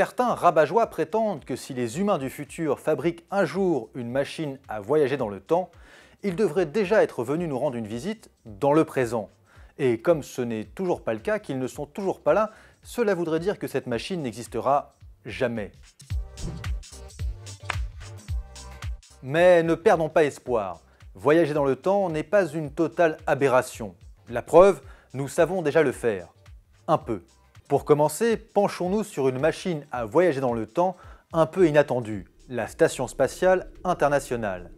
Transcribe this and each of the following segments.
Certains rabat prétendent que si les humains du futur fabriquent un jour une machine à voyager dans le temps, ils devraient déjà être venus nous rendre une visite dans le présent. Et comme ce n'est toujours pas le cas, qu'ils ne sont toujours pas là, cela voudrait dire que cette machine n'existera jamais. Mais ne perdons pas espoir. Voyager dans le temps n'est pas une totale aberration. La preuve, nous savons déjà le faire. Un peu. Pour commencer, penchons-nous sur une machine à voyager dans le temps un peu inattendue, la Station spatiale internationale.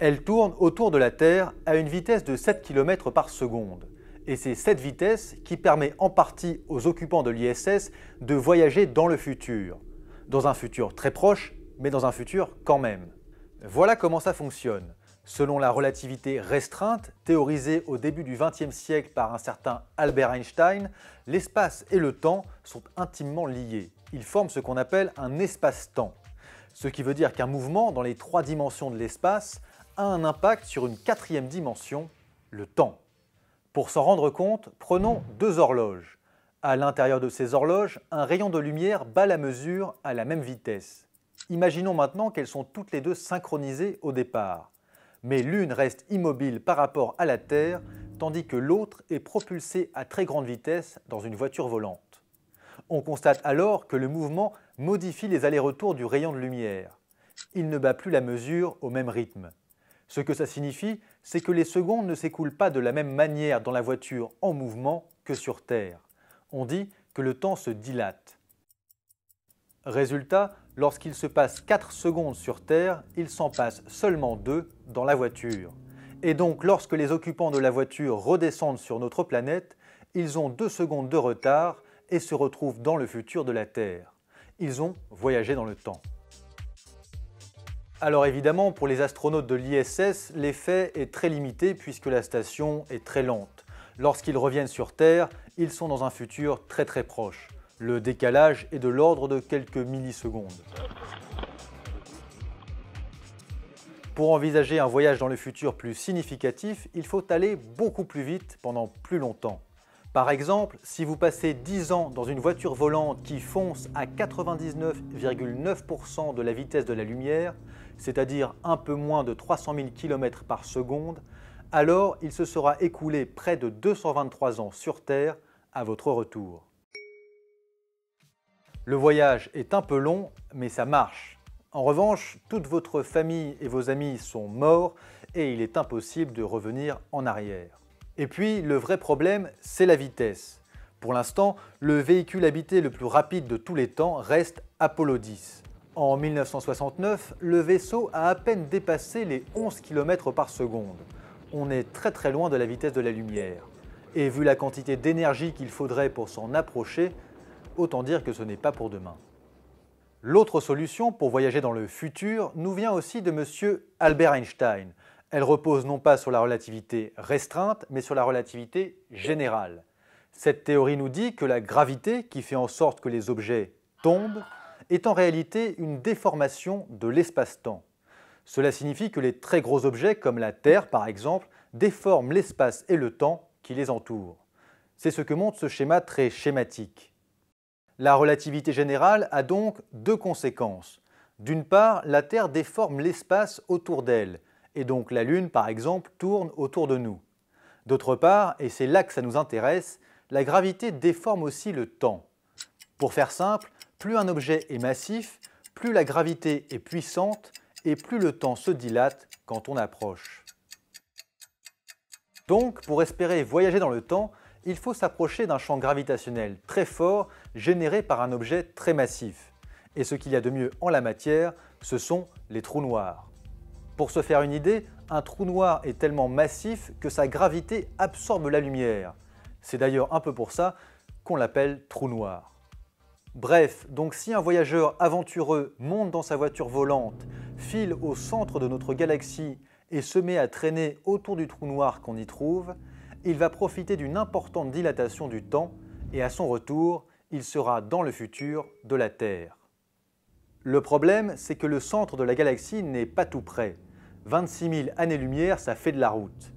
Elle tourne autour de la Terre à une vitesse de 7 km par seconde. Et c'est cette vitesse qui permet en partie aux occupants de l'ISS de voyager dans le futur. Dans un futur très proche, mais dans un futur quand même. Voilà comment ça fonctionne. Selon la relativité restreinte, théorisée au début du XXe siècle par un certain Albert Einstein, l'espace et le temps sont intimement liés. Ils forment ce qu'on appelle un espace-temps. Ce qui veut dire qu'un mouvement dans les trois dimensions de l'espace a un impact sur une quatrième dimension, le temps. Pour s'en rendre compte, prenons deux horloges. À l'intérieur de ces horloges, un rayon de lumière bat la mesure à la même vitesse. Imaginons maintenant qu'elles sont toutes les deux synchronisées au départ mais l'une reste immobile par rapport à la Terre, tandis que l'autre est propulsée à très grande vitesse dans une voiture volante. On constate alors que le mouvement modifie les allers-retours du rayon de lumière. Il ne bat plus la mesure au même rythme. Ce que ça signifie, c'est que les secondes ne s'écoulent pas de la même manière dans la voiture en mouvement que sur Terre. On dit que le temps se dilate. Résultat, lorsqu'il se passe 4 secondes sur Terre, il s'en passe seulement 2 dans la voiture. Et donc lorsque les occupants de la voiture redescendent sur notre planète, ils ont 2 secondes de retard et se retrouvent dans le futur de la Terre. Ils ont voyagé dans le temps. Alors évidemment, pour les astronautes de l'ISS, l'effet est très limité puisque la station est très lente. Lorsqu'ils reviennent sur Terre, ils sont dans un futur très très proche. Le décalage est de l'ordre de quelques millisecondes. Pour envisager un voyage dans le futur plus significatif, il faut aller beaucoup plus vite pendant plus longtemps. Par exemple, si vous passez 10 ans dans une voiture volante qui fonce à 99,9% de la vitesse de la lumière, c'est-à-dire un peu moins de 300 000 km par seconde, alors il se sera écoulé près de 223 ans sur Terre à votre retour. Le voyage est un peu long, mais ça marche. En revanche, toute votre famille et vos amis sont morts et il est impossible de revenir en arrière. Et puis, le vrai problème, c'est la vitesse. Pour l'instant, le véhicule habité le plus rapide de tous les temps reste Apollo 10. En 1969, le vaisseau a à peine dépassé les 11 km par seconde. On est très très loin de la vitesse de la lumière. Et vu la quantité d'énergie qu'il faudrait pour s'en approcher, Autant dire que ce n'est pas pour demain. L'autre solution pour voyager dans le futur nous vient aussi de M. Albert Einstein. Elle repose non pas sur la relativité restreinte, mais sur la relativité générale. Cette théorie nous dit que la gravité, qui fait en sorte que les objets tombent, est en réalité une déformation de l'espace-temps. Cela signifie que les très gros objets, comme la Terre par exemple, déforment l'espace et le temps qui les entourent. C'est ce que montre ce schéma très schématique. La relativité générale a donc deux conséquences. D'une part, la Terre déforme l'espace autour d'elle, et donc la Lune, par exemple, tourne autour de nous. D'autre part, et c'est là que ça nous intéresse, la gravité déforme aussi le temps. Pour faire simple, plus un objet est massif, plus la gravité est puissante et plus le temps se dilate quand on approche. Donc, pour espérer voyager dans le temps, il faut s'approcher d'un champ gravitationnel très fort généré par un objet très massif. Et ce qu'il y a de mieux en la matière, ce sont les trous noirs. Pour se faire une idée, un trou noir est tellement massif que sa gravité absorbe la lumière. C'est d'ailleurs un peu pour ça qu'on l'appelle trou noir. Bref, donc si un voyageur aventureux monte dans sa voiture volante, file au centre de notre galaxie et se met à traîner autour du trou noir qu'on y trouve, il va profiter d'une importante dilatation du temps et à son retour, il sera dans le futur de la Terre. Le problème, c'est que le centre de la galaxie n'est pas tout près. 26 000 années-lumière, ça fait de la route.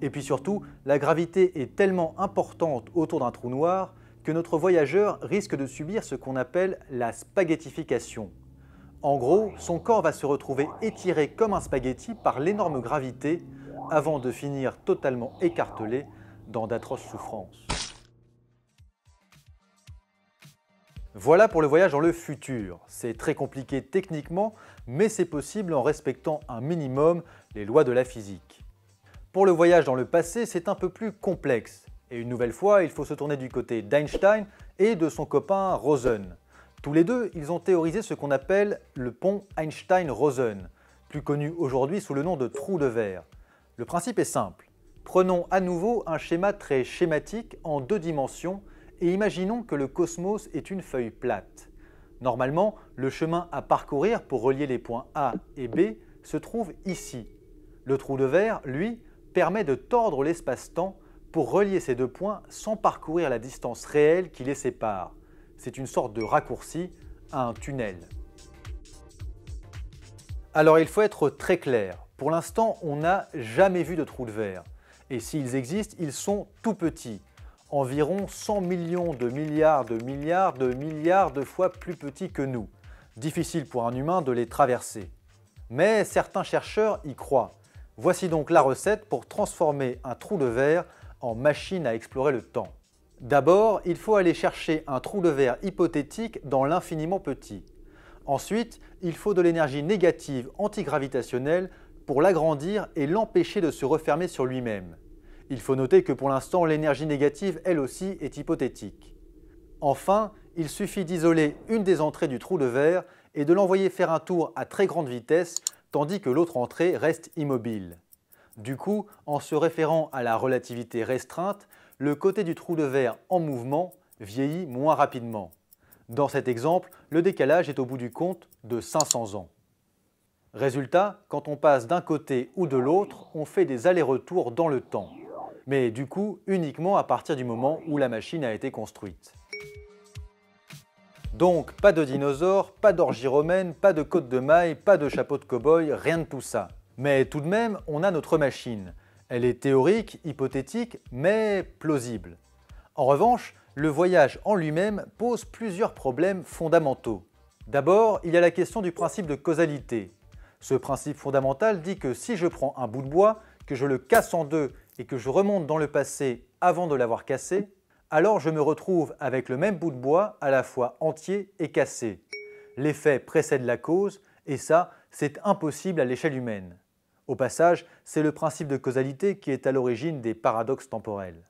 Et puis surtout, la gravité est tellement importante autour d'un trou noir que notre voyageur risque de subir ce qu'on appelle la spaghettification. En gros, son corps va se retrouver étiré comme un spaghetti par l'énorme gravité avant de finir totalement écartelé dans d'atroces souffrances. Voilà pour le voyage dans le futur. C'est très compliqué techniquement, mais c'est possible en respectant un minimum les lois de la physique. Pour le voyage dans le passé, c'est un peu plus complexe. Et une nouvelle fois, il faut se tourner du côté d'Einstein et de son copain Rosen. Tous les deux, ils ont théorisé ce qu'on appelle le pont Einstein-Rosen, plus connu aujourd'hui sous le nom de trou de verre. Le principe est simple. Prenons à nouveau un schéma très schématique en deux dimensions et imaginons que le cosmos est une feuille plate. Normalement, le chemin à parcourir pour relier les points A et B se trouve ici. Le trou de verre, lui, permet de tordre l'espace-temps pour relier ces deux points sans parcourir la distance réelle qui les sépare. C'est une sorte de raccourci à un tunnel. Alors il faut être très clair, pour l'instant, on n'a jamais vu de trou de verre. Et s'ils existent, ils sont tout petits. Environ 100 millions de milliards de milliards de milliards de fois plus petits que nous. Difficile pour un humain de les traverser. Mais certains chercheurs y croient. Voici donc la recette pour transformer un trou de verre en machine à explorer le temps. D'abord, il faut aller chercher un trou de verre hypothétique dans l'infiniment petit. Ensuite, il faut de l'énergie négative antigravitationnelle pour l'agrandir et l'empêcher de se refermer sur lui-même. Il faut noter que pour l'instant, l'énergie négative, elle aussi, est hypothétique. Enfin, il suffit d'isoler une des entrées du trou de verre et de l'envoyer faire un tour à très grande vitesse, tandis que l'autre entrée reste immobile. Du coup, en se référant à la relativité restreinte, le côté du trou de verre en mouvement vieillit moins rapidement. Dans cet exemple, le décalage est au bout du compte de 500 ans. Résultat, quand on passe d'un côté ou de l'autre, on fait des allers-retours dans le temps. Mais du coup, uniquement à partir du moment où la machine a été construite. Donc, pas de dinosaures, pas d'orgie pas de côte de maille, pas de chapeau de cow-boy, rien de tout ça. Mais tout de même, on a notre machine. Elle est théorique, hypothétique, mais plausible. En revanche, le voyage en lui-même pose plusieurs problèmes fondamentaux. D'abord, il y a la question du principe de causalité. Ce principe fondamental dit que si je prends un bout de bois, que je le casse en deux et que je remonte dans le passé avant de l'avoir cassé, alors je me retrouve avec le même bout de bois à la fois entier et cassé. L'effet précède la cause, et ça, c'est impossible à l'échelle humaine. Au passage, c'est le principe de causalité qui est à l'origine des paradoxes temporels.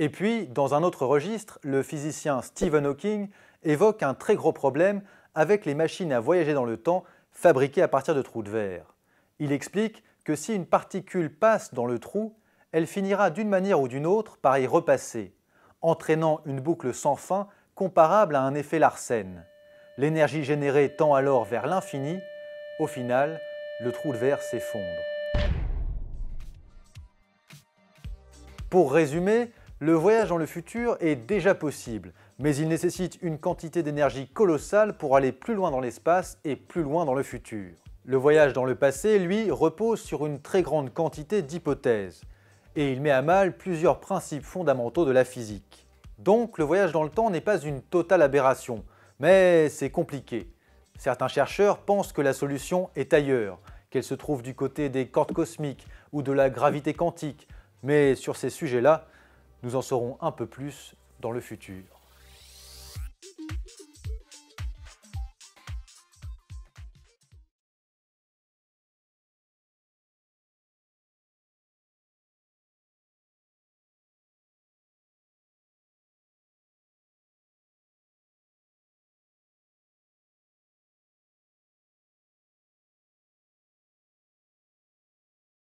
Et puis, dans un autre registre, le physicien Stephen Hawking évoque un très gros problème avec les machines à voyager dans le temps fabriquée à partir de trous de verre. Il explique que si une particule passe dans le trou, elle finira d'une manière ou d'une autre par y repasser, entraînant une boucle sans fin comparable à un effet Larsen. L'énergie générée tend alors vers l'infini. Au final, le trou de verre s'effondre. Pour résumer, le voyage dans le futur est déjà possible, mais il nécessite une quantité d'énergie colossale pour aller plus loin dans l'espace et plus loin dans le futur. Le voyage dans le passé, lui, repose sur une très grande quantité d'hypothèses, et il met à mal plusieurs principes fondamentaux de la physique. Donc le voyage dans le temps n'est pas une totale aberration, mais c'est compliqué. Certains chercheurs pensent que la solution est ailleurs, qu'elle se trouve du côté des cordes cosmiques ou de la gravité quantique, mais sur ces sujets-là, nous en saurons un peu plus dans le futur.